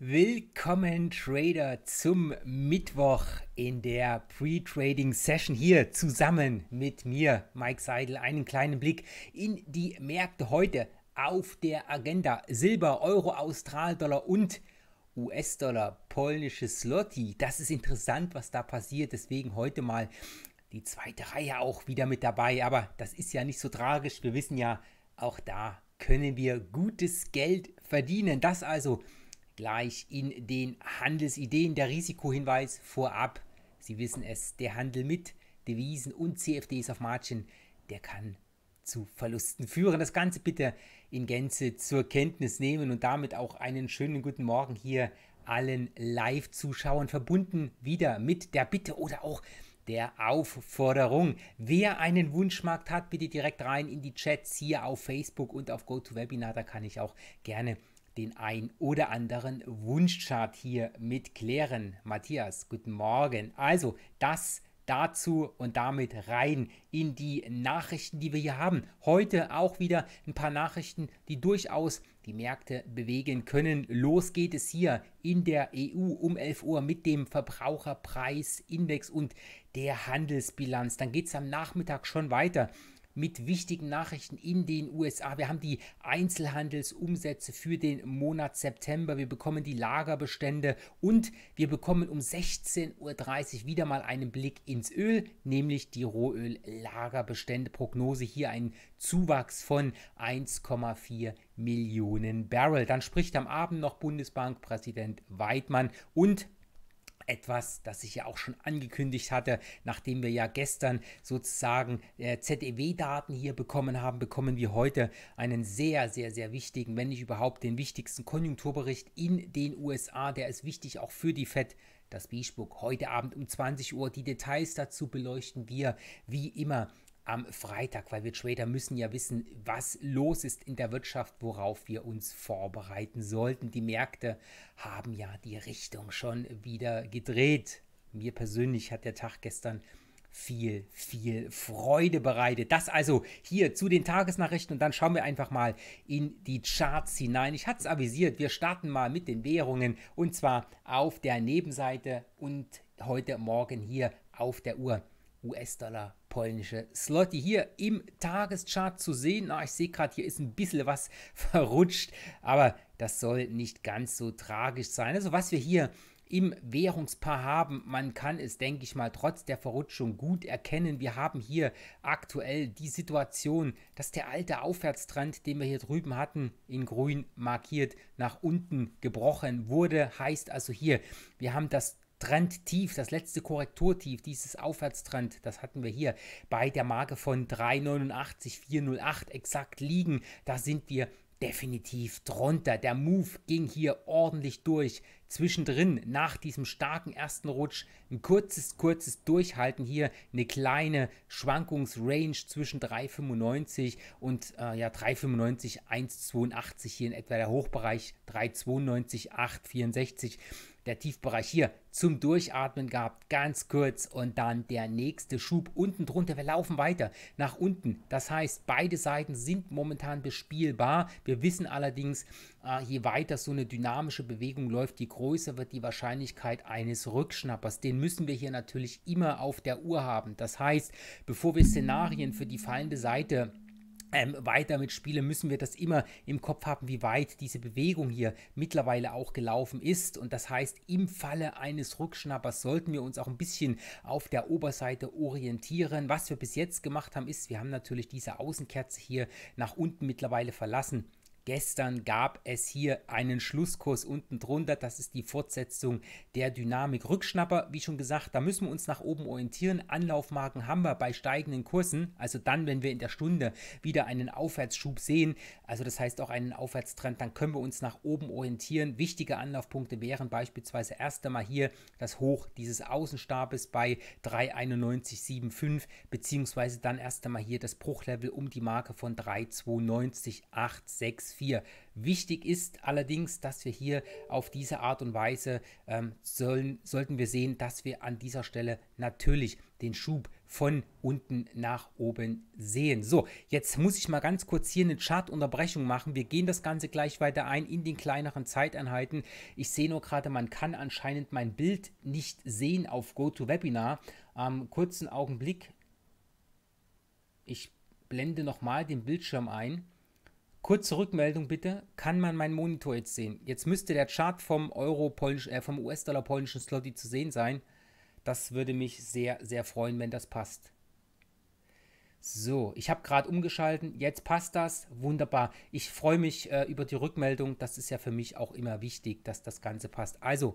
Willkommen Trader zum Mittwoch in der Pre-Trading Session hier zusammen mit mir, Mike Seidel. Einen kleinen Blick in die Märkte heute auf der Agenda. Silber, Euro, Australdollar und US-Dollar, polnische Slotty. Das ist interessant, was da passiert. Deswegen heute mal die zweite Reihe auch wieder mit dabei. Aber das ist ja nicht so tragisch. Wir wissen ja, auch da können wir gutes Geld verdienen. Das also gleich in den Handelsideen. Der Risikohinweis vorab. Sie wissen es, der Handel mit Devisen und CFDs auf Margin, der kann zu Verlusten führen. Das Ganze bitte in Gänze zur Kenntnis nehmen und damit auch einen schönen guten Morgen hier allen Live-Zuschauern verbunden wieder mit der Bitte oder auch der Aufforderung. Wer einen Wunschmarkt hat, bitte direkt rein in die Chats hier auf Facebook und auf GoToWebinar. Da kann ich auch gerne den ein oder anderen Wunschchart hier mit klären. Matthias, guten Morgen. Also das dazu und damit rein in die Nachrichten, die wir hier haben. Heute auch wieder ein paar Nachrichten, die durchaus die Märkte bewegen können. Los geht es hier in der EU um 11 Uhr mit dem Verbraucherpreisindex und der Handelsbilanz. Dann geht es am Nachmittag schon weiter mit wichtigen Nachrichten in den USA. Wir haben die Einzelhandelsumsätze für den Monat September, wir bekommen die Lagerbestände und wir bekommen um 16.30 Uhr wieder mal einen Blick ins Öl, nämlich die Rohöl-Lagerbestände. Prognose hier ein Zuwachs von 1,4 Millionen Barrel. Dann spricht am Abend noch Bundesbankpräsident Weidmann und etwas, das ich ja auch schon angekündigt hatte, nachdem wir ja gestern sozusagen äh, ZEW-Daten hier bekommen haben, bekommen wir heute einen sehr, sehr, sehr wichtigen, wenn nicht überhaupt den wichtigsten Konjunkturbericht in den USA. Der ist wichtig auch für die FED. Das B-Book heute Abend um 20 Uhr. Die Details dazu beleuchten wir wie immer am Freitag, weil wir Trader müssen ja wissen, was los ist in der Wirtschaft, worauf wir uns vorbereiten sollten. Die Märkte haben ja die Richtung schon wieder gedreht. Mir persönlich hat der Tag gestern viel, viel Freude bereitet. Das also hier zu den Tagesnachrichten und dann schauen wir einfach mal in die Charts hinein. Ich hatte es avisiert, wir starten mal mit den Währungen und zwar auf der Nebenseite und heute Morgen hier auf der Uhr US-Dollar polnische Slotty hier im Tageschart zu sehen. Na, ah, ich sehe gerade, hier ist ein bisschen was verrutscht, aber das soll nicht ganz so tragisch sein. Also was wir hier im Währungspaar haben. Man kann es, denke ich mal, trotz der Verrutschung gut erkennen. Wir haben hier aktuell die Situation, dass der alte Aufwärtstrend, den wir hier drüben hatten, in grün markiert, nach unten gebrochen wurde. Heißt also hier, wir haben das Trendtief, das letzte Korrekturtief, dieses Aufwärtstrend, das hatten wir hier bei der Marke von 389, 408 exakt liegen. Da sind wir definitiv drunter. Der Move ging hier ordentlich durch zwischendrin nach diesem starken ersten Rutsch ein kurzes, kurzes Durchhalten hier, eine kleine Schwankungsrange zwischen 3,95 und äh, ja, 3,95, 1,82 hier in etwa der Hochbereich, 3,92, 8,64 der Tiefbereich hier zum Durchatmen gehabt, ganz kurz und dann der nächste Schub unten drunter. Wir laufen weiter nach unten. Das heißt, beide Seiten sind momentan bespielbar. Wir wissen allerdings, Ah, je weiter so eine dynamische Bewegung läuft, je größer wird die Wahrscheinlichkeit eines Rückschnappers. Den müssen wir hier natürlich immer auf der Uhr haben. Das heißt, bevor wir Szenarien für die fallende Seite ähm, weiter mit Spiele müssen wir das immer im Kopf haben, wie weit diese Bewegung hier mittlerweile auch gelaufen ist. Und das heißt, im Falle eines Rückschnappers sollten wir uns auch ein bisschen auf der Oberseite orientieren. Was wir bis jetzt gemacht haben, ist, wir haben natürlich diese Außenkerze hier nach unten mittlerweile verlassen Gestern gab es hier einen Schlusskurs unten drunter. Das ist die Fortsetzung der Dynamik. Rückschnapper, wie schon gesagt, da müssen wir uns nach oben orientieren. Anlaufmarken haben wir bei steigenden Kursen. Also dann, wenn wir in der Stunde wieder einen Aufwärtsschub sehen, also das heißt auch einen Aufwärtstrend, dann können wir uns nach oben orientieren. Wichtige Anlaufpunkte wären beispielsweise erst einmal hier das Hoch dieses Außenstabes bei 391,75 beziehungsweise dann erst einmal hier das Bruchlevel um die Marke von 392,864. 4. Wichtig ist allerdings, dass wir hier auf diese Art und Weise ähm, sollen, sollten wir sehen, dass wir an dieser Stelle natürlich den Schub von unten nach oben sehen. So, jetzt muss ich mal ganz kurz hier eine Chartunterbrechung machen. Wir gehen das Ganze gleich weiter ein in den kleineren Zeiteinheiten. Ich sehe nur gerade, man kann anscheinend mein Bild nicht sehen auf GoToWebinar. Ähm, kurzen Augenblick. Ich blende nochmal den Bildschirm ein. Kurze Rückmeldung bitte. Kann man meinen Monitor jetzt sehen? Jetzt müsste der Chart vom Euro Polish, äh, vom US-Dollar polnischen Slotty zu sehen sein. Das würde mich sehr, sehr freuen, wenn das passt. So, ich habe gerade umgeschalten. Jetzt passt das. Wunderbar. Ich freue mich äh, über die Rückmeldung. Das ist ja für mich auch immer wichtig, dass das Ganze passt. Also,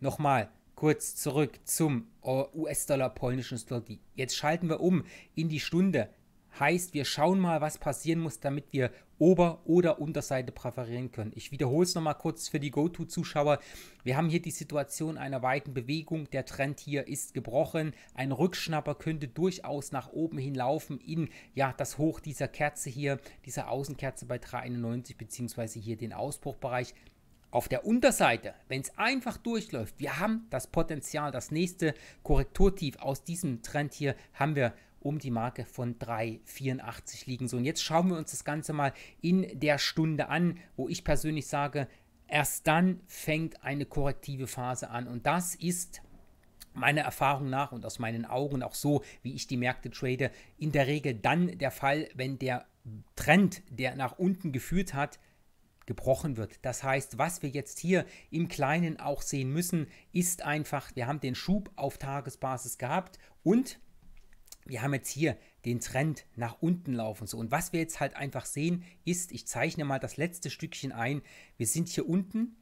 nochmal kurz zurück zum äh, US-Dollar polnischen Slotty. Jetzt schalten wir um in die Stunde Heißt, wir schauen mal, was passieren muss, damit wir Ober- oder Unterseite präferieren können. Ich wiederhole es nochmal kurz für die go to zuschauer Wir haben hier die Situation einer weiten Bewegung. Der Trend hier ist gebrochen. Ein Rückschnapper könnte durchaus nach oben hinlaufen in ja, das Hoch dieser Kerze hier, dieser Außenkerze bei 391 beziehungsweise hier den Ausbruchbereich. Auf der Unterseite, wenn es einfach durchläuft, wir haben das Potenzial, das nächste Korrekturtief aus diesem Trend hier haben wir um die Marke von 3,84 liegen. So, und jetzt schauen wir uns das Ganze mal in der Stunde an, wo ich persönlich sage, erst dann fängt eine korrektive Phase an. Und das ist meiner Erfahrung nach und aus meinen Augen auch so, wie ich die Märkte trade, in der Regel dann der Fall, wenn der Trend, der nach unten geführt hat, gebrochen wird. Das heißt, was wir jetzt hier im Kleinen auch sehen müssen, ist einfach, wir haben den Schub auf Tagesbasis gehabt und wir haben jetzt hier den Trend nach unten laufen. So, und was wir jetzt halt einfach sehen, ist, ich zeichne mal das letzte Stückchen ein. Wir sind hier unten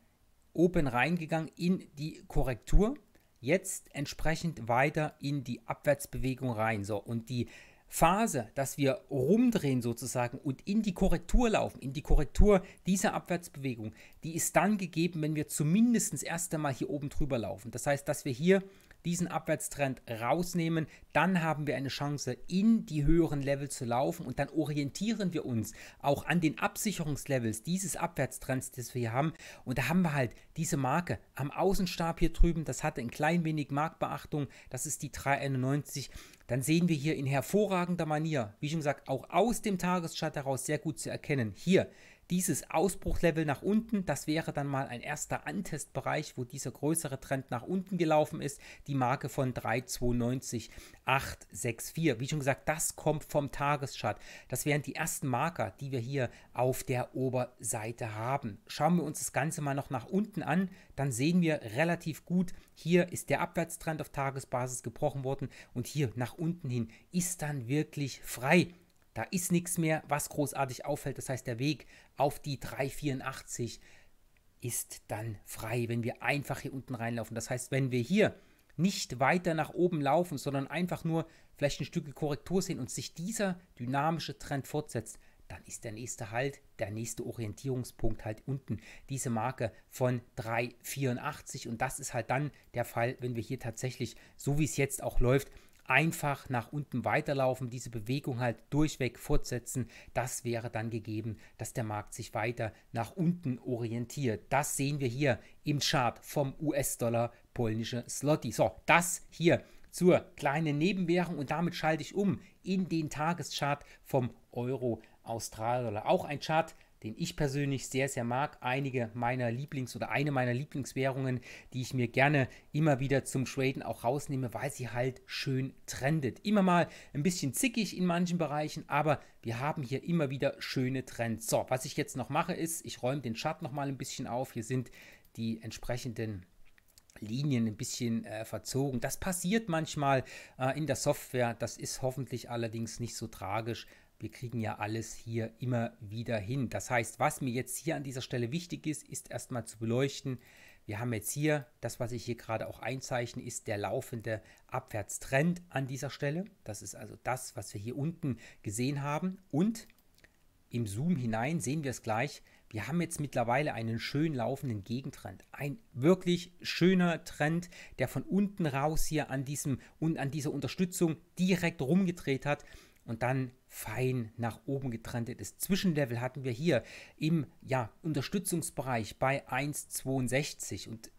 oben reingegangen in die Korrektur. Jetzt entsprechend weiter in die Abwärtsbewegung rein. So, und die Phase, dass wir rumdrehen sozusagen und in die Korrektur laufen, in die Korrektur dieser Abwärtsbewegung, die ist dann gegeben, wenn wir zumindest erst einmal hier oben drüber laufen. Das heißt, dass wir hier diesen Abwärtstrend rausnehmen, dann haben wir eine Chance, in die höheren Level zu laufen und dann orientieren wir uns auch an den Absicherungslevels dieses Abwärtstrends, das wir hier haben. Und da haben wir halt diese Marke am Außenstab hier drüben, das hatte ein klein wenig Marktbeachtung, das ist die 391 dann sehen wir hier in hervorragender Manier, wie schon gesagt, auch aus dem Tageschart heraus sehr gut zu erkennen. Hier dieses Ausbruchlevel nach unten, das wäre dann mal ein erster Antestbereich, wo dieser größere Trend nach unten gelaufen ist, die Marke von 392864. Wie schon gesagt, das kommt vom Tageschart. Das wären die ersten Marker, die wir hier auf der Oberseite haben. Schauen wir uns das Ganze mal noch nach unten an, dann sehen wir relativ gut, hier ist der Abwärtstrend auf Tagesbasis gebrochen worden und hier nach unten hin ist dann wirklich frei. Da ist nichts mehr, was großartig auffällt. Das heißt, der Weg auf die 384 ist dann frei, wenn wir einfach hier unten reinlaufen. Das heißt, wenn wir hier nicht weiter nach oben laufen, sondern einfach nur vielleicht ein Stück Korrektur sehen und sich dieser dynamische Trend fortsetzt, dann ist der nächste Halt, der nächste Orientierungspunkt halt unten, diese Marke von 3,84 und das ist halt dann der Fall, wenn wir hier tatsächlich, so wie es jetzt auch läuft, einfach nach unten weiterlaufen, diese Bewegung halt durchweg fortsetzen, das wäre dann gegeben, dass der Markt sich weiter nach unten orientiert. Das sehen wir hier im Chart vom US-Dollar polnische Slotty. So, das hier zur kleinen Nebenwährung und damit schalte ich um in den Tageschart vom Euro Australdollar. Auch ein Chart, den ich persönlich sehr, sehr mag. Einige meiner Lieblings- oder eine meiner Lieblingswährungen, die ich mir gerne immer wieder zum Traden auch rausnehme, weil sie halt schön trendet. Immer mal ein bisschen zickig in manchen Bereichen, aber wir haben hier immer wieder schöne Trends. So, was ich jetzt noch mache ist, ich räume den Chart nochmal ein bisschen auf. Hier sind die entsprechenden Linien ein bisschen äh, verzogen. Das passiert manchmal äh, in der Software. Das ist hoffentlich allerdings nicht so tragisch, wir kriegen ja alles hier immer wieder hin. Das heißt, was mir jetzt hier an dieser Stelle wichtig ist, ist erstmal zu beleuchten, wir haben jetzt hier, das was ich hier gerade auch einzeichne, ist der laufende Abwärtstrend an dieser Stelle. Das ist also das, was wir hier unten gesehen haben. Und im Zoom hinein sehen wir es gleich, wir haben jetzt mittlerweile einen schön laufenden Gegentrend. Ein wirklich schöner Trend, der von unten raus hier an, diesem, an dieser Unterstützung direkt rumgedreht hat und dann fein nach oben getrennt ist. Zwischenlevel hatten wir hier im ja, Unterstützungsbereich bei 1,62 und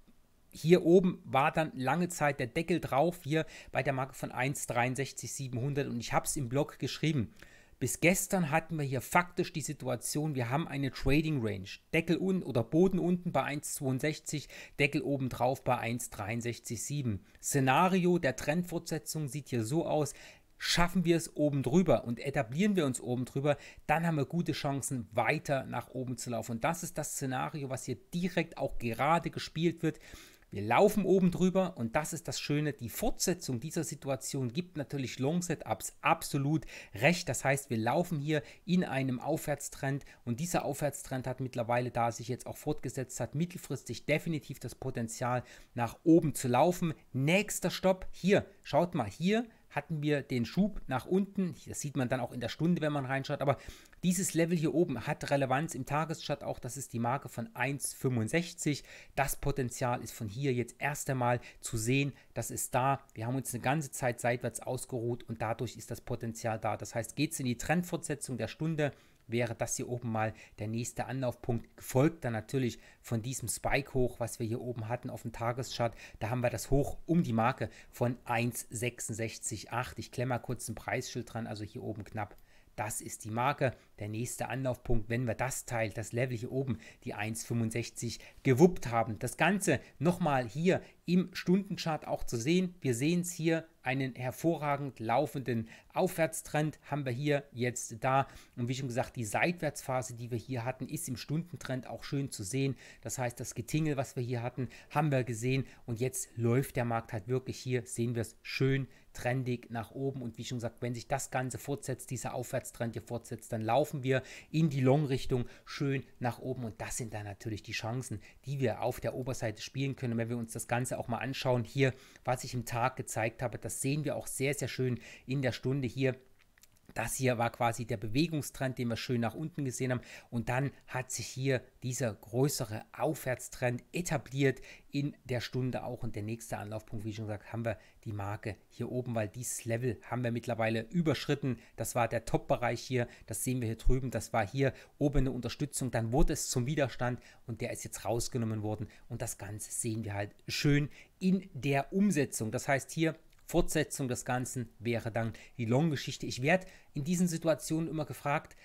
hier oben war dann lange Zeit der Deckel drauf, hier bei der Marke von 1,63,700 und ich habe es im Blog geschrieben. Bis gestern hatten wir hier faktisch die Situation, wir haben eine Trading Range. Deckel unten oder Boden unten bei 1,62, Deckel oben drauf bei 1,63,7. Szenario der Trendfortsetzung sieht hier so aus, Schaffen wir es oben drüber und etablieren wir uns oben drüber, dann haben wir gute Chancen, weiter nach oben zu laufen. Und das ist das Szenario, was hier direkt auch gerade gespielt wird. Wir laufen oben drüber und das ist das Schöne. Die Fortsetzung dieser Situation gibt natürlich Long Setups absolut recht. Das heißt, wir laufen hier in einem Aufwärtstrend und dieser Aufwärtstrend hat mittlerweile, da er sich jetzt auch fortgesetzt hat, mittelfristig definitiv das Potenzial nach oben zu laufen. Nächster Stopp hier. Schaut mal hier hatten wir den Schub nach unten. Das sieht man dann auch in der Stunde, wenn man reinschaut. Aber dieses Level hier oben hat Relevanz im Tageschart auch. Das ist die Marke von 1,65. Das Potenzial ist von hier jetzt erst einmal zu sehen. Das ist da. Wir haben uns eine ganze Zeit seitwärts ausgeruht und dadurch ist das Potenzial da. Das heißt, geht es in die Trendfortsetzung der Stunde, wäre das hier oben mal der nächste Anlaufpunkt, gefolgt dann natürlich von diesem Spike hoch, was wir hier oben hatten auf dem Tageschart. Da haben wir das hoch um die Marke von 1,668. Ich klemme mal kurz ein Preisschild dran, also hier oben knapp. Das ist die Marke der nächste Anlaufpunkt, wenn wir das Teil, das Level hier oben, die 1,65 gewuppt haben. Das Ganze nochmal hier im Stundenchart auch zu sehen. Wir sehen es hier, einen hervorragend laufenden Aufwärtstrend haben wir hier jetzt da. Und wie schon gesagt, die Seitwärtsphase, die wir hier hatten, ist im Stundentrend auch schön zu sehen. Das heißt, das Getingel, was wir hier hatten, haben wir gesehen. Und jetzt läuft der Markt halt wirklich hier, sehen wir es schön trendig nach oben. Und wie schon gesagt, wenn sich das Ganze fortsetzt, dieser Aufwärtstrend hier fortsetzt, dann laufen laufen wir in die Long-Richtung schön nach oben. Und das sind dann natürlich die Chancen, die wir auf der Oberseite spielen können. Und wenn wir uns das Ganze auch mal anschauen, hier, was ich im Tag gezeigt habe, das sehen wir auch sehr, sehr schön in der Stunde hier das hier war quasi der Bewegungstrend, den wir schön nach unten gesehen haben. Und dann hat sich hier dieser größere Aufwärtstrend etabliert in der Stunde auch. Und der nächste Anlaufpunkt, wie schon gesagt, haben wir die Marke hier oben, weil dieses Level haben wir mittlerweile überschritten. Das war der Top-Bereich hier. Das sehen wir hier drüben. Das war hier oben eine Unterstützung. Dann wurde es zum Widerstand und der ist jetzt rausgenommen worden. Und das Ganze sehen wir halt schön in der Umsetzung. Das heißt hier Fortsetzung des Ganzen wäre dann die Long-Geschichte. Ich werde in diesen Situationen immer gefragt,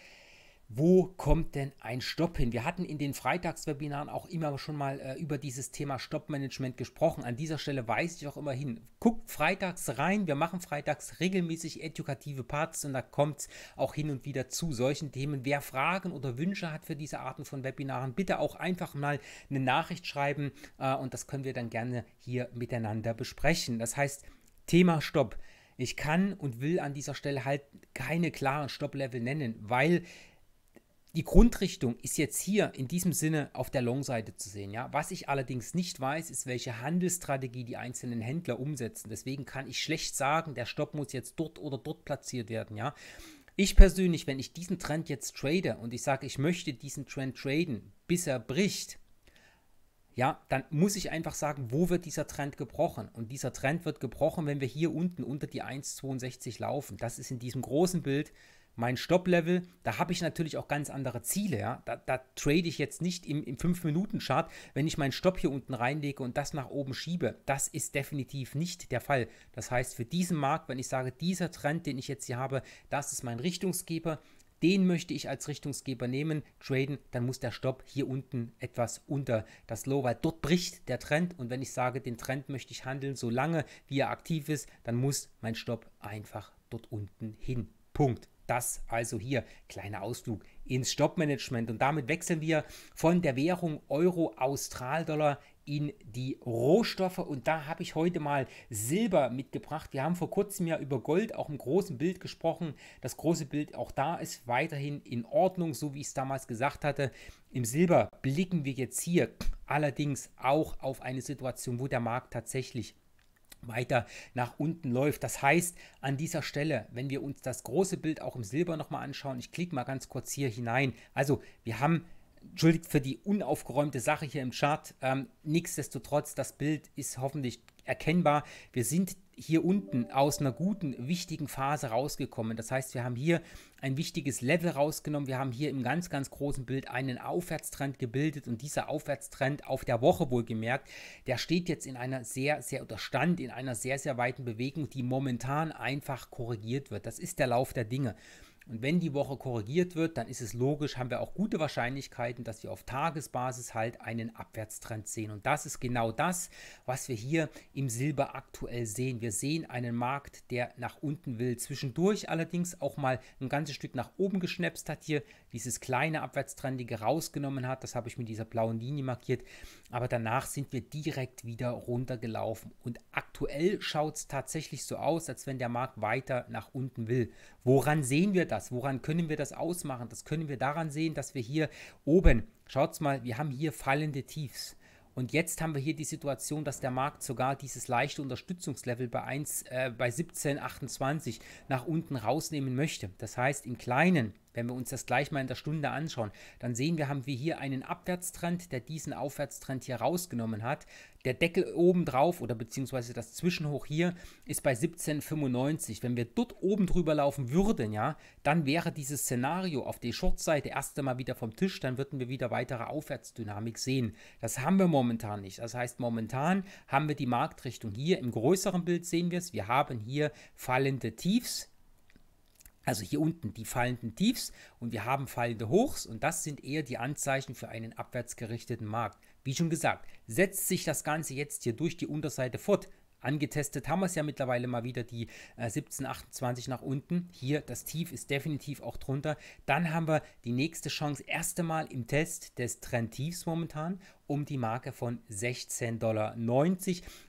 wo kommt denn ein Stopp hin? Wir hatten in den Freitagswebinaren auch immer schon mal äh, über dieses Thema Stoppmanagement gesprochen. An dieser Stelle weise ich auch immer hin. Guckt freitags rein. Wir machen freitags regelmäßig edukative Parts und da kommt es auch hin und wieder zu solchen Themen. Wer Fragen oder Wünsche hat für diese Arten von Webinaren, bitte auch einfach mal eine Nachricht schreiben äh, und das können wir dann gerne hier miteinander besprechen. Das heißt, Thema Stopp. Ich kann und will an dieser Stelle halt keine klaren Stopplevel nennen, weil die Grundrichtung ist jetzt hier in diesem Sinne auf der Long-Seite zu sehen. Ja? Was ich allerdings nicht weiß, ist, welche Handelsstrategie die einzelnen Händler umsetzen. Deswegen kann ich schlecht sagen, der Stopp muss jetzt dort oder dort platziert werden. Ja? Ich persönlich, wenn ich diesen Trend jetzt trade und ich sage, ich möchte diesen Trend traden, bis er bricht, ja, dann muss ich einfach sagen, wo wird dieser Trend gebrochen? Und dieser Trend wird gebrochen, wenn wir hier unten unter die 1,62 laufen. Das ist in diesem großen Bild mein Stop-Level. Da habe ich natürlich auch ganz andere Ziele. Ja? Da, da trade ich jetzt nicht im, im 5-Minuten-Chart, wenn ich meinen Stopp hier unten reinlege und das nach oben schiebe. Das ist definitiv nicht der Fall. Das heißt, für diesen Markt, wenn ich sage, dieser Trend, den ich jetzt hier habe, das ist mein Richtungsgeber, den möchte ich als Richtungsgeber nehmen, traden, dann muss der Stopp hier unten etwas unter das Low, weil dort bricht der Trend und wenn ich sage, den Trend möchte ich handeln, solange wie er aktiv ist, dann muss mein Stopp einfach dort unten hin. Punkt. Das also hier, kleiner Ausflug ins Stoppmanagement. Und damit wechseln wir von der Währung euro austral dollar in die Rohstoffe. Und da habe ich heute mal Silber mitgebracht. Wir haben vor kurzem ja über Gold auch im großen Bild gesprochen. Das große Bild auch da ist weiterhin in Ordnung, so wie ich es damals gesagt hatte. Im Silber blicken wir jetzt hier allerdings auch auf eine Situation, wo der Markt tatsächlich weiter nach unten läuft. Das heißt, an dieser Stelle, wenn wir uns das große Bild auch im Silber nochmal anschauen, ich klicke mal ganz kurz hier hinein. Also wir haben entschuldigt für die unaufgeräumte Sache hier im Chart. Ähm, nichtsdestotrotz, das Bild ist hoffentlich erkennbar. Wir sind hier unten aus einer guten, wichtigen Phase rausgekommen. Das heißt, wir haben hier ein wichtiges Level rausgenommen. Wir haben hier im ganz, ganz großen Bild einen Aufwärtstrend gebildet und dieser Aufwärtstrend auf der Woche wohlgemerkt, der steht jetzt in einer sehr, sehr oder stand in einer sehr, sehr weiten Bewegung, die momentan einfach korrigiert wird. Das ist der Lauf der Dinge. Und wenn die Woche korrigiert wird, dann ist es logisch, haben wir auch gute Wahrscheinlichkeiten, dass wir auf Tagesbasis halt einen Abwärtstrend sehen. Und das ist genau das, was wir hier im Silber aktuell sehen. Wir sehen einen Markt, der nach unten will. Zwischendurch allerdings auch mal ein ganzes Stück nach oben geschnäpst hat. Hier dieses kleine abwärtstrendige rausgenommen hat. Das habe ich mit dieser blauen Linie markiert. Aber danach sind wir direkt wieder runtergelaufen. Und aktuell schaut es tatsächlich so aus, als wenn der Markt weiter nach unten will. Woran sehen wir das? Woran können wir das ausmachen? Das können wir daran sehen, dass wir hier oben, schaut mal, wir haben hier fallende Tiefs. Und jetzt haben wir hier die Situation, dass der Markt sogar dieses leichte Unterstützungslevel bei 1, äh, bei 17,28 nach unten rausnehmen möchte. Das heißt, im Kleinen wenn wir uns das gleich mal in der Stunde anschauen, dann sehen wir, haben wir hier einen Abwärtstrend, der diesen Aufwärtstrend hier rausgenommen hat. Der Deckel oben drauf oder beziehungsweise das Zwischenhoch hier ist bei 17,95. Wenn wir dort oben drüber laufen würden, ja, dann wäre dieses Szenario auf der Shortseite erst einmal wieder vom Tisch, dann würden wir wieder weitere Aufwärtsdynamik sehen. Das haben wir momentan nicht. Das heißt, momentan haben wir die Marktrichtung hier. Im größeren Bild sehen wir es. Wir haben hier fallende Tiefs, also hier unten die fallenden Tiefs und wir haben fallende Hochs und das sind eher die Anzeichen für einen abwärtsgerichteten Markt. Wie schon gesagt, setzt sich das Ganze jetzt hier durch die Unterseite fort. Angetestet haben wir es ja mittlerweile mal wieder die äh, 1728 nach unten. Hier das Tief ist definitiv auch drunter. Dann haben wir die nächste Chance erste Mal im Test des Trendtiefs momentan um die Marke von 16,90 Dollar.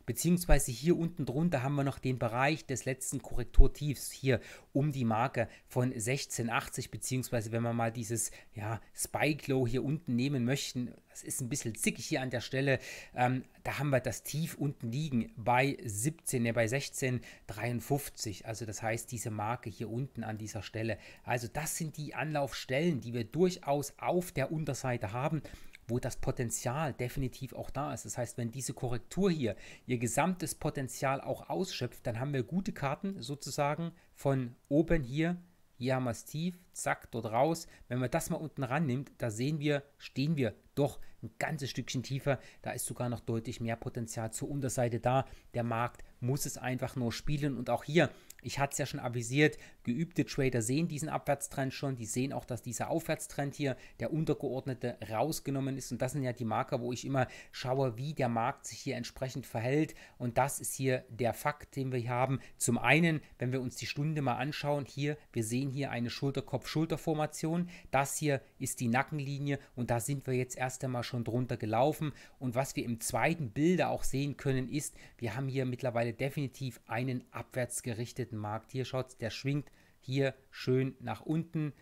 Beziehungsweise hier unten drunter haben wir noch den Bereich des letzten Korrekturtiefs hier um die Marke von 16,80 beziehungsweise wenn wir mal dieses ja, Spike Low hier unten nehmen möchten, das ist ein bisschen zickig hier an der Stelle, ähm, da haben wir das Tief unten liegen bei 17, ne, bei 16,53. Also das heißt diese Marke hier unten an dieser Stelle. Also das sind die Anlaufstellen, die wir durchaus auf der Unterseite haben wo das Potenzial definitiv auch da ist. Das heißt, wenn diese Korrektur hier ihr gesamtes Potenzial auch ausschöpft, dann haben wir gute Karten sozusagen von oben hier. Hier haben wir es tief, zack, dort raus. Wenn man das mal unten rannimmt, da sehen wir, stehen wir doch ein ganzes Stückchen tiefer. Da ist sogar noch deutlich mehr Potenzial zur Unterseite da. Der Markt muss es einfach nur spielen. Und auch hier, ich hatte es ja schon avisiert, geübte Trader sehen diesen Abwärtstrend schon, die sehen auch, dass dieser Aufwärtstrend hier, der untergeordnete, rausgenommen ist. Und das sind ja die Marker, wo ich immer schaue, wie der Markt sich hier entsprechend verhält. Und das ist hier der Fakt, den wir hier haben. Zum einen, wenn wir uns die Stunde mal anschauen, hier, wir sehen hier eine Schulterkopf-Schulter-Formation. Das hier ist die Nackenlinie und da sind wir jetzt erst einmal schon drunter gelaufen. Und was wir im zweiten Bilder auch sehen können, ist, wir haben hier mittlerweile definitiv einen abwärts gerichteten Markt. Hier schaut der schwingt hier schön nach unten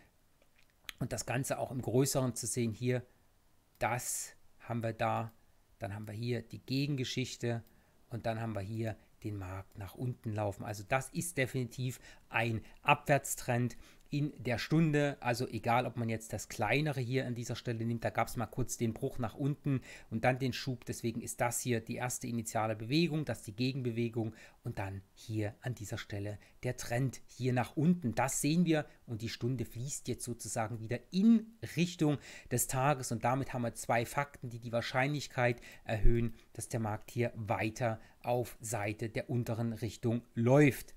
und das Ganze auch im Größeren zu sehen. Hier, das haben wir da, dann haben wir hier die Gegengeschichte und dann haben wir hier den Markt nach unten laufen. Also das ist definitiv ein Abwärtstrend in der Stunde. Also egal, ob man jetzt das kleinere hier an dieser Stelle nimmt, da gab es mal kurz den Bruch nach unten und dann den Schub. Deswegen ist das hier die erste initiale Bewegung, das die Gegenbewegung und dann hier an dieser Stelle der Trend hier nach unten. Das sehen wir und die Stunde fließt jetzt sozusagen wieder in Richtung des Tages und damit haben wir zwei Fakten, die die Wahrscheinlichkeit erhöhen, dass der Markt hier weiter auf Seite der unteren Richtung läuft.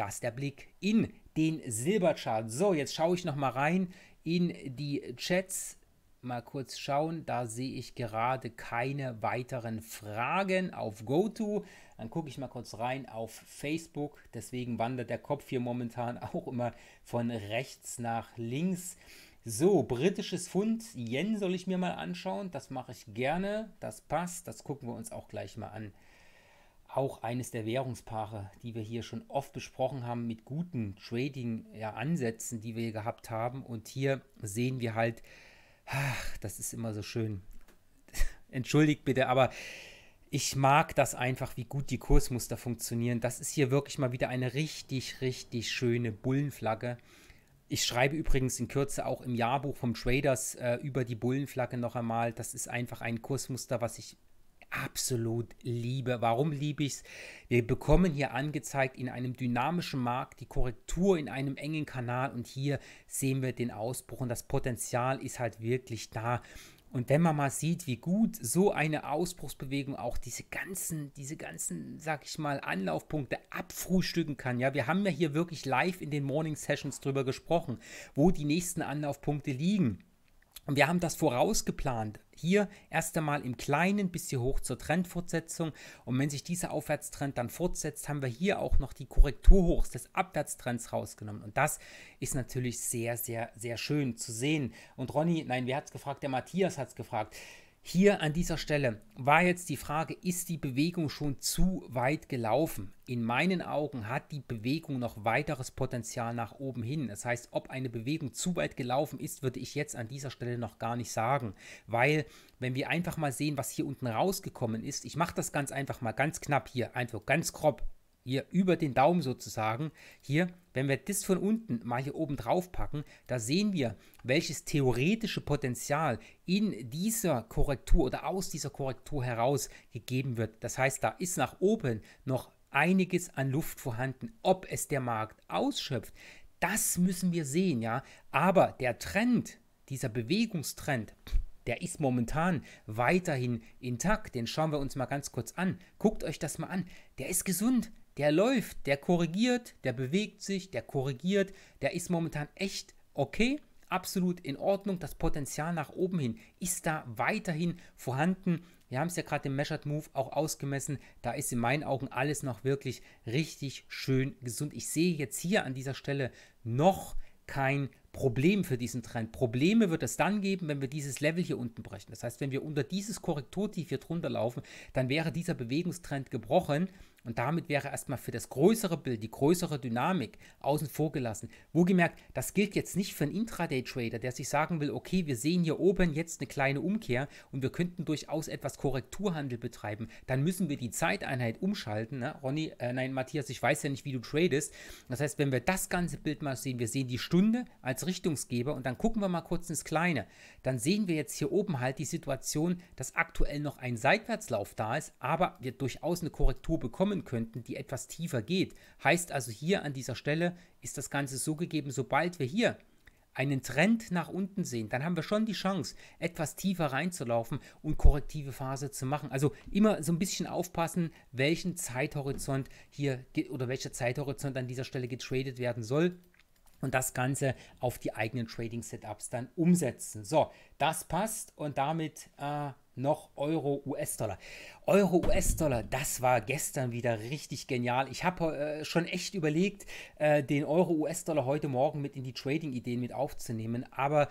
Das ist der Blick in den Silberchart. So, jetzt schaue ich nochmal rein in die Chats. Mal kurz schauen, da sehe ich gerade keine weiteren Fragen auf GoTo. Dann gucke ich mal kurz rein auf Facebook. Deswegen wandert der Kopf hier momentan auch immer von rechts nach links. So, britisches Pfund, Yen soll ich mir mal anschauen. Das mache ich gerne. Das passt. Das gucken wir uns auch gleich mal an auch eines der Währungspaare, die wir hier schon oft besprochen haben, mit guten Trading-Ansätzen, die wir hier gehabt haben. Und hier sehen wir halt, ach, das ist immer so schön. Entschuldigt bitte, aber ich mag das einfach, wie gut die Kursmuster funktionieren. Das ist hier wirklich mal wieder eine richtig, richtig schöne Bullenflagge. Ich schreibe übrigens in Kürze auch im Jahrbuch vom Traders äh, über die Bullenflagge noch einmal. Das ist einfach ein Kursmuster, was ich absolut liebe. Warum liebe ich es? Wir bekommen hier angezeigt in einem dynamischen Markt die Korrektur in einem engen Kanal und hier sehen wir den Ausbruch und das Potenzial ist halt wirklich da. Und wenn man mal sieht, wie gut so eine Ausbruchsbewegung auch diese ganzen, diese ganzen, sag ich mal, Anlaufpunkte abfrühstücken kann. Ja, wir haben ja hier wirklich live in den Morning Sessions drüber gesprochen, wo die nächsten Anlaufpunkte liegen. Und wir haben das vorausgeplant. Hier erst einmal im Kleinen bis hier hoch zur Trendfortsetzung. Und wenn sich dieser Aufwärtstrend dann fortsetzt, haben wir hier auch noch die Korrekturhochs des Abwärtstrends rausgenommen. Und das ist natürlich sehr, sehr, sehr schön zu sehen. Und Ronny, nein, wer hat es gefragt? Der Matthias hat es gefragt. Hier an dieser Stelle war jetzt die Frage, ist die Bewegung schon zu weit gelaufen? In meinen Augen hat die Bewegung noch weiteres Potenzial nach oben hin. Das heißt, ob eine Bewegung zu weit gelaufen ist, würde ich jetzt an dieser Stelle noch gar nicht sagen, weil wenn wir einfach mal sehen, was hier unten rausgekommen ist, ich mache das ganz einfach mal ganz knapp hier, einfach ganz grob hier über den Daumen sozusagen, hier, wenn wir das von unten mal hier oben drauf packen, da sehen wir, welches theoretische Potenzial in dieser Korrektur oder aus dieser Korrektur heraus gegeben wird. Das heißt, da ist nach oben noch einiges an Luft vorhanden. Ob es der Markt ausschöpft, das müssen wir sehen, ja. Aber der Trend, dieser Bewegungstrend, der ist momentan weiterhin intakt. Den schauen wir uns mal ganz kurz an. Guckt euch das mal an. Der ist gesund der läuft, der korrigiert, der bewegt sich, der korrigiert, der ist momentan echt okay, absolut in Ordnung. Das Potenzial nach oben hin ist da weiterhin vorhanden. Wir haben es ja gerade im Measured Move auch ausgemessen. Da ist in meinen Augen alles noch wirklich richtig schön gesund. Ich sehe jetzt hier an dieser Stelle noch kein Problem für diesen Trend. Probleme wird es dann geben, wenn wir dieses Level hier unten brechen. Das heißt, wenn wir unter dieses Korrekturtief hier drunter laufen, dann wäre dieser Bewegungstrend gebrochen und damit wäre erstmal für das größere Bild, die größere Dynamik außen vor gelassen. Wo gemerkt, das gilt jetzt nicht für einen Intraday-Trader, der sich sagen will, okay, wir sehen hier oben jetzt eine kleine Umkehr und wir könnten durchaus etwas Korrekturhandel betreiben. Dann müssen wir die Zeiteinheit umschalten. Ne? Ronny, äh, nein, Matthias, ich weiß ja nicht, wie du tradest. Das heißt, wenn wir das ganze Bild mal sehen, wir sehen die Stunde als Richtungsgeber und dann gucken wir mal kurz ins Kleine. Dann sehen wir jetzt hier oben halt die Situation, dass aktuell noch ein Seitwärtslauf da ist, aber wir durchaus eine Korrektur bekommen kommen könnten, die etwas tiefer geht. Heißt also hier an dieser Stelle ist das Ganze so gegeben, sobald wir hier einen Trend nach unten sehen, dann haben wir schon die Chance, etwas tiefer reinzulaufen und korrektive Phase zu machen. Also immer so ein bisschen aufpassen, welchen Zeithorizont hier oder welcher Zeithorizont an dieser Stelle getradet werden soll und das Ganze auf die eigenen Trading Setups dann umsetzen. So, das passt und damit äh, noch Euro, US-Dollar. Euro, US-Dollar, das war gestern wieder richtig genial. Ich habe äh, schon echt überlegt, äh, den Euro, US-Dollar heute Morgen mit in die Trading-Ideen mit aufzunehmen, aber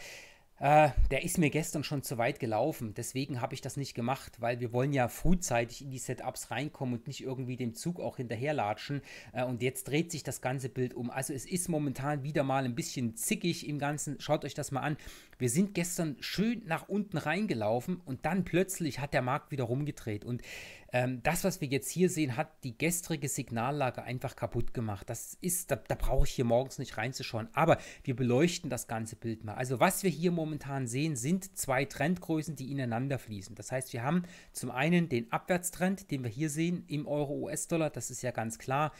äh, der ist mir gestern schon zu weit gelaufen. Deswegen habe ich das nicht gemacht, weil wir wollen ja frühzeitig in die Setups reinkommen und nicht irgendwie dem Zug auch hinterherlatschen. Äh, und jetzt dreht sich das ganze Bild um. Also es ist momentan wieder mal ein bisschen zickig im Ganzen. Schaut euch das mal an. Wir sind gestern schön nach unten reingelaufen und dann plötzlich hat der Markt wieder rumgedreht. Und ähm, das, was wir jetzt hier sehen, hat die gestrige Signallage einfach kaputt gemacht. Das ist, da, da brauche ich hier morgens nicht reinzuschauen. Aber wir beleuchten das ganze Bild mal. Also was wir hier momentan sehen, sind zwei Trendgrößen, die ineinander fließen. Das heißt, wir haben zum einen den Abwärtstrend, den wir hier sehen im Euro-US-Dollar. Das ist ja ganz klar.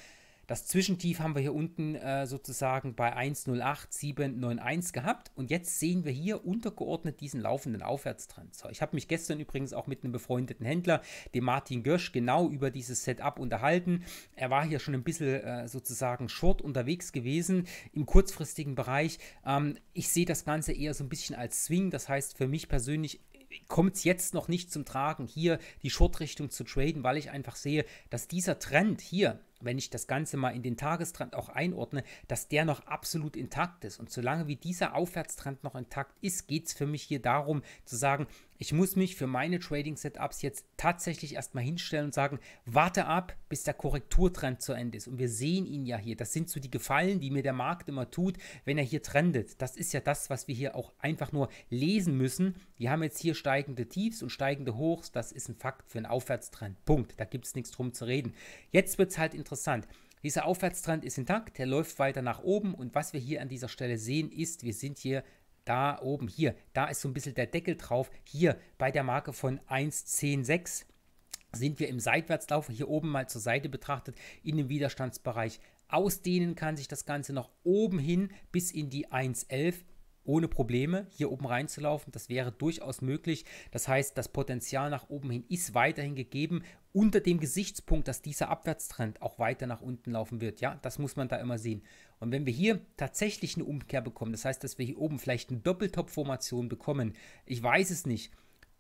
Das Zwischentief haben wir hier unten äh, sozusagen bei 1,08791 gehabt und jetzt sehen wir hier untergeordnet diesen laufenden Aufwärtstrend. So, ich habe mich gestern übrigens auch mit einem befreundeten Händler, dem Martin Gösch, genau über dieses Setup unterhalten. Er war hier schon ein bisschen äh, sozusagen short unterwegs gewesen im kurzfristigen Bereich. Ähm, ich sehe das Ganze eher so ein bisschen als Swing, das heißt für mich persönlich kommt es jetzt noch nicht zum Tragen, hier die Short-Richtung zu traden, weil ich einfach sehe, dass dieser Trend hier, wenn ich das Ganze mal in den Tagestrend auch einordne, dass der noch absolut intakt ist. Und solange wie dieser Aufwärtstrend noch intakt ist, geht es für mich hier darum zu sagen, ich muss mich für meine Trading-Setups jetzt tatsächlich erstmal hinstellen und sagen, warte ab, bis der Korrekturtrend zu Ende ist. Und wir sehen ihn ja hier. Das sind so die Gefallen, die mir der Markt immer tut, wenn er hier trendet. Das ist ja das, was wir hier auch einfach nur lesen müssen. Wir haben jetzt hier steigende Tiefs und steigende Hochs. Das ist ein Fakt für einen Aufwärtstrend. Punkt. Da gibt es nichts drum zu reden. Jetzt wird es halt interessant. Dieser Aufwärtstrend ist intakt, der läuft weiter nach oben und was wir hier an dieser Stelle sehen ist, wir sind hier da oben, hier, da ist so ein bisschen der Deckel drauf. Hier bei der Marke von 1,106 sind wir im Seitwärtslauf, hier oben mal zur Seite betrachtet, in dem Widerstandsbereich. Ausdehnen kann sich das Ganze noch oben hin bis in die 1,11 ohne Probleme hier oben reinzulaufen. Das wäre durchaus möglich. Das heißt, das Potenzial nach oben hin ist weiterhin gegeben, unter dem Gesichtspunkt, dass dieser Abwärtstrend auch weiter nach unten laufen wird. Ja, das muss man da immer sehen. Und wenn wir hier tatsächlich eine Umkehr bekommen, das heißt, dass wir hier oben vielleicht eine Doppeltop-Formation bekommen, ich weiß es nicht,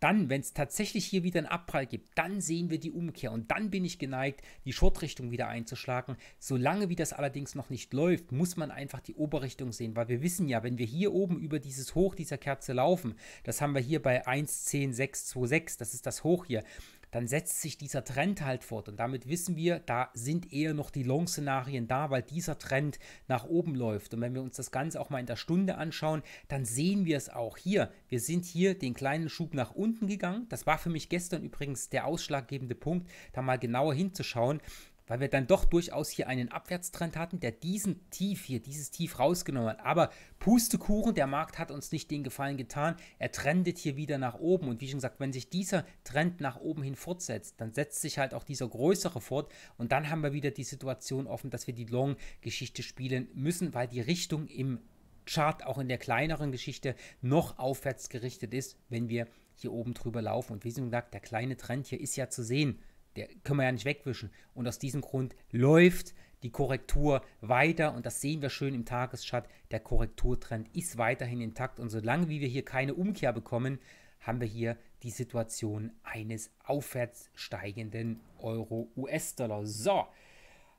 dann, wenn es tatsächlich hier wieder einen Abprall gibt, dann sehen wir die Umkehr und dann bin ich geneigt, die Short-Richtung wieder einzuschlagen. Solange wie das allerdings noch nicht läuft, muss man einfach die Oberrichtung sehen, weil wir wissen ja, wenn wir hier oben über dieses Hoch dieser Kerze laufen, das haben wir hier bei 1.10.626, das ist das Hoch hier, dann setzt sich dieser Trend halt fort. Und damit wissen wir, da sind eher noch die Long-Szenarien da, weil dieser Trend nach oben läuft. Und wenn wir uns das Ganze auch mal in der Stunde anschauen, dann sehen wir es auch hier. Wir sind hier den kleinen Schub nach unten gegangen. Das war für mich gestern übrigens der ausschlaggebende Punkt, da mal genauer hinzuschauen weil wir dann doch durchaus hier einen Abwärtstrend hatten, der diesen Tief hier, dieses Tief rausgenommen hat. Aber Pustekuchen, der Markt hat uns nicht den Gefallen getan. Er trendet hier wieder nach oben. Und wie schon gesagt, wenn sich dieser Trend nach oben hin fortsetzt, dann setzt sich halt auch dieser größere fort. Und dann haben wir wieder die Situation offen, dass wir die Long-Geschichte spielen müssen, weil die Richtung im Chart auch in der kleineren Geschichte noch aufwärts gerichtet ist, wenn wir hier oben drüber laufen. Und wie schon gesagt, der kleine Trend hier ist ja zu sehen der können wir ja nicht wegwischen. Und aus diesem Grund läuft die Korrektur weiter und das sehen wir schön im Tageschart. Der Korrekturtrend ist weiterhin intakt und solange wie wir hier keine Umkehr bekommen, haben wir hier die Situation eines aufwärts steigenden Euro-US-Dollar. So,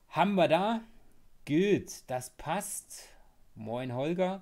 haben wir da? Gut, das passt. Moin Holger.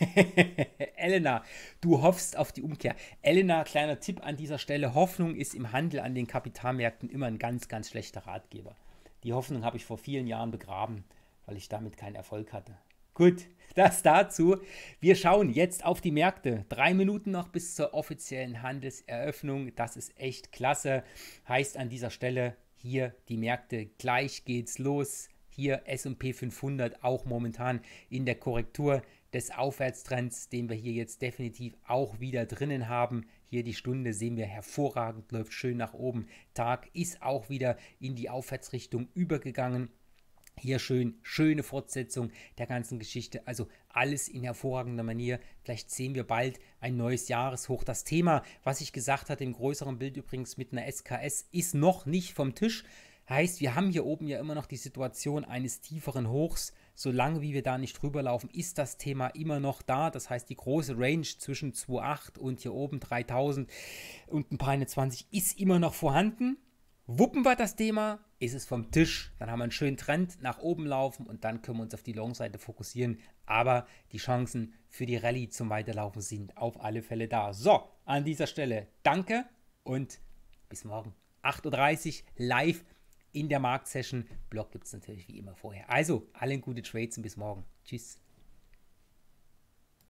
Elena, du hoffst auf die Umkehr. Elena, kleiner Tipp an dieser Stelle: Hoffnung ist im Handel an den Kapitalmärkten immer ein ganz, ganz schlechter Ratgeber. Die Hoffnung habe ich vor vielen Jahren begraben, weil ich damit keinen Erfolg hatte. Gut, das dazu. Wir schauen jetzt auf die Märkte. Drei Minuten noch bis zur offiziellen Handelseröffnung. Das ist echt klasse. Heißt an dieser Stelle hier die Märkte. Gleich geht's los. Hier SP 500 auch momentan in der Korrektur des Aufwärtstrends, den wir hier jetzt definitiv auch wieder drinnen haben. Hier die Stunde sehen wir hervorragend, läuft schön nach oben. Tag ist auch wieder in die Aufwärtsrichtung übergegangen. Hier schön, schöne Fortsetzung der ganzen Geschichte. Also alles in hervorragender Manier. Vielleicht sehen wir bald ein neues Jahreshoch. Das Thema, was ich gesagt hatte im größeren Bild übrigens mit einer SKS, ist noch nicht vom Tisch. Heißt, wir haben hier oben ja immer noch die Situation eines tieferen Hochs solange wie wir da nicht drüber laufen, ist das Thema immer noch da. Das heißt, die große Range zwischen 2,8 und hier oben 3000 und ein paar eine 20 ist immer noch vorhanden. Wuppen wir das Thema, ist es vom Tisch, dann haben wir einen schönen Trend nach oben laufen und dann können wir uns auf die Long-Seite fokussieren. Aber die Chancen für die Rallye zum Weiterlaufen sind auf alle Fälle da. So, an dieser Stelle danke und bis morgen. 8.30 Uhr live in der Marktsession. Blog gibt es natürlich wie immer vorher. Also, allen gute Trades und bis morgen. Tschüss.